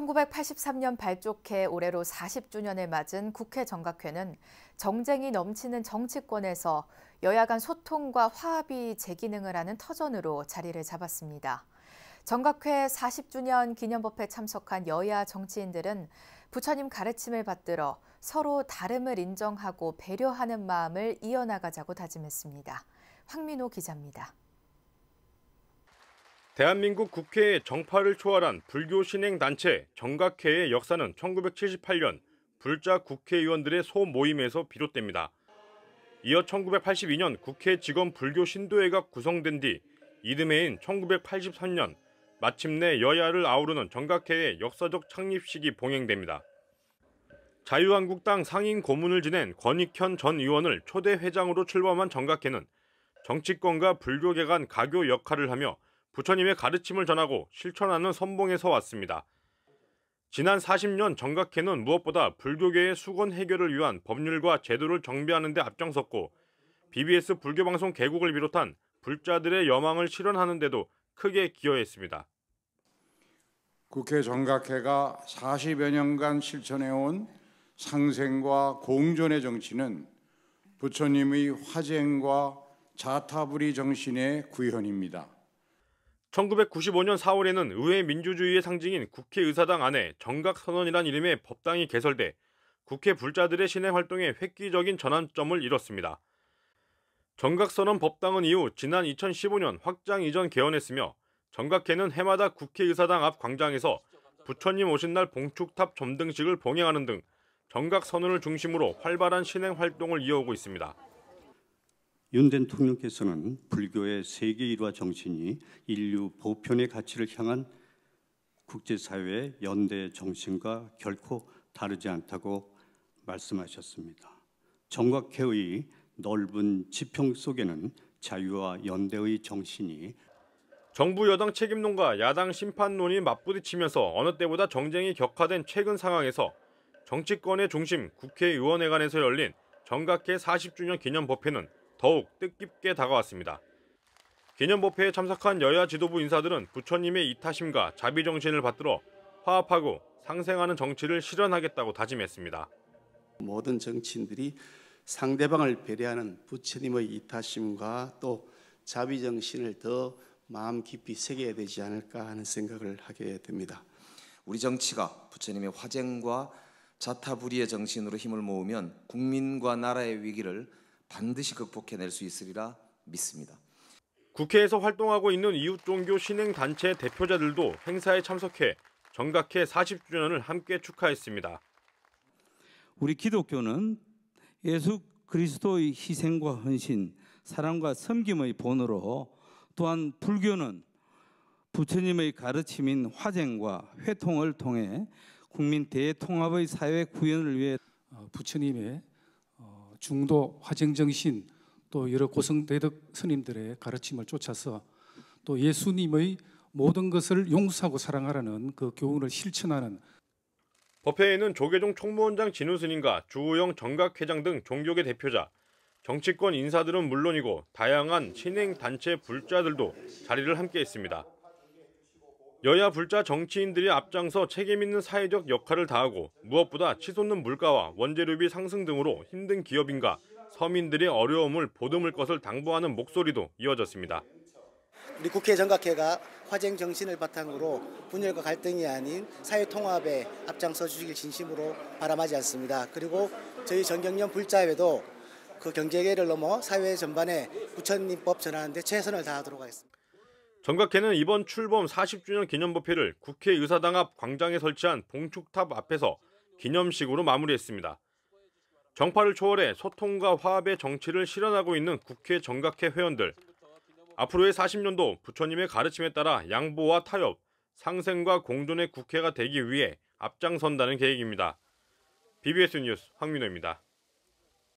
1983년 발족해 올해로 40주년을 맞은 국회 정각회는 정쟁이 넘치는 정치권에서 여야 간 소통과 화합이 재기능을 하는 터전으로 자리를 잡았습니다. 정각회 40주년 기념법회 참석한 여야 정치인들은 부처님 가르침을 받들어 서로 다름을 인정하고 배려하는 마음을 이어나가자고 다짐했습니다. 황민호 기자입니다. 대한민국 국회의 정파를 초월한 불교 신행 단체 정각회의 역사는 1978년 불자 국회의원들의 소모임에서 비롯됩니다. 이어 1982년 국회 직원 불교 신도회가 구성된 뒤 이듬해인 1983년 마침내 여야를 아우르는 정각회의 역사적 창립식이 봉행됩니다. 자유한국당 상인 고문을 지낸 권익현 전 의원을 초대 회장으로 출범한 정각회는 정치권과 불교계 간 가교 역할을 하며 부처님의 가르침을 전하고 실천하는 선봉에서 왔습니다. 지난 40년 정각회는 무엇보다 불교계의 수건 해결을 위한 법률과 제도를 정비하는 데 앞장섰고 BBS 불교방송 개국을 비롯한 불자들의 여망을 실현하는 데도 크게 기여했습니다. 국회 정각회가 40여 년간 실천해온 상생과 공존의 정치는 부처님의 화쟁과 자타부리 정신의 구현입니다. 1995년 4월에는 의회 민주주의의 상징인 국회의사당 안에 정각선언이란 이름의 법당이 개설돼 국회 불자들의 신해 활동에 획기적인 전환점을 이뤘습니다. 정각선언 법당은 이후 지난 2015년 확장 이전 개헌했으며 정각회는 해마다 국회의사당 앞 광장에서 부처님 오신 날 봉축탑 점등식을 봉행하는 등 정각선언을 중심으로 활발한 신행 활동을 이어오고 있습니다. 윤 대통령께서는 불교의 세계 일화 정신이 인류 보편의 가치를 향한 국제사회의 연대 정신과 결코 다르지 않다고 말씀하셨습니다. 정각회의 넓은 지평 속에는 자유와 연대의 정신이 정부 여당 책임론과 야당 심판론이 맞부딪히면서 어느 때보다 정쟁이 격화된 최근 상황에서 정치권의 중심 국회의원회관에서 열린 정각회 40주년 기념 법회는 더욱 뜻깊게 다가왔습니다. 기념법회에 참석한 여야 지도부 인사들은 부처님의 이타심과 자비정신을 받들어 화합하고 상생하는 정치를 실현하겠다고 다짐했습니다. 모든 정치인들이 상대방을 배려하는 부처님의 이타심과 또 자비정신을 더 마음 깊이 새겨야 되지 않을까 하는 생각을 하게 됩니다. 우리 정치가 부처님의 화쟁과 자타부리의 정신으로 힘을 모으면 국민과 나라의 위기를 반드시 극복해낼 수 있으리라 믿습니다. 국회에서 활동하고 있는 이웃 종교 신행 단체 대표자들도 행사에 참석해 정각회 40주년을 함께 축하했습니다. 우리 기독교는 예수 그리스도의 희생과 헌신, 사랑과 섬김의 본으로 또한 불교는 부처님의 가르침인 화쟁과 회통을 통해 국민 대통합의 사회 구현을 위해 어, 부처님의 중도 화쟁 정신 또 여러 고성 대덕 스님들의 가르침을 쫓아서 또 예수님의 모든 것을 용서하고 사랑하라는 그 교훈을 실천하는 법회에는 조계종 총무원장 진우 스님과 주우영 정각 회장 등 종교계 대표자, 정치권 인사들은 물론이고 다양한 신행 단체 불자들도 자리를 함께했습니다. 여야 불자 정치인들이 앞장서 책임있는 사회적 역할을 다하고 무엇보다 치솟는 물가와 원재료비 상승 등으로 힘든 기업인가 서민들의 어려움을 보듬을 것을 당부하는 목소리도 이어졌습니다. 우리 국회 정각회가 화쟁 정신을 바탕으로 분열과 갈등이 아닌 사회 통합에 앞장서 주시길 진심으로 바람하지 않습니다. 그리고 저희 전경련 불자회도 그 경제계를 넘어 사회 전반에 부처님법 전하는데 최선을 다하도록 하겠습니다. 정각회는 이번 출범 40주년 기념법회를 국회 의사당 앞 광장에 설치한 봉축탑 앞에서 기념식으로 마무리했습니다. 정파를 초월해 소통과 화합의 정치를 실현하고 있는 국회 정각회 회원들. 앞으로의 40년도 부처님의 가르침에 따라 양보와 타협, 상생과 공존의 국회가 되기 위해 앞장선다는 계획입니다. BBS 뉴스 황민호입니다.